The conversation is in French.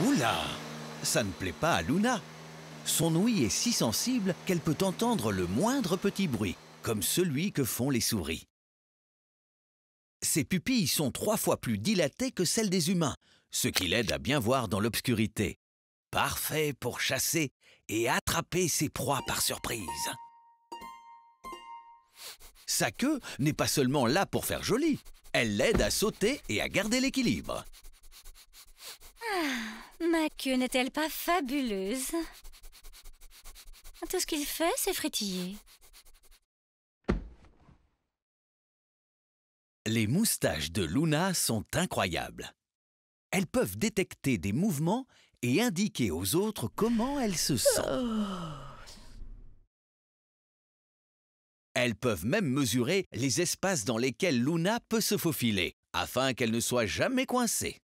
Oula Ça ne plaît pas à Luna. Son ouïe est si sensible qu'elle peut entendre le moindre petit bruit, comme celui que font les souris. Ses pupilles sont trois fois plus dilatées que celles des humains, ce qui l'aide à bien voir dans l'obscurité. Parfait pour chasser et attraper ses proies par surprise. Sa queue n'est pas seulement là pour faire joli, elle l'aide à sauter et à garder l'équilibre. Ah, sa queue n'est-elle pas fabuleuse Tout ce qu'il fait, c'est frétiller. Les moustaches de Luna sont incroyables. Elles peuvent détecter des mouvements et indiquer aux autres comment elles se sentent. Elles peuvent même mesurer les espaces dans lesquels Luna peut se faufiler, afin qu'elle ne soit jamais coincée.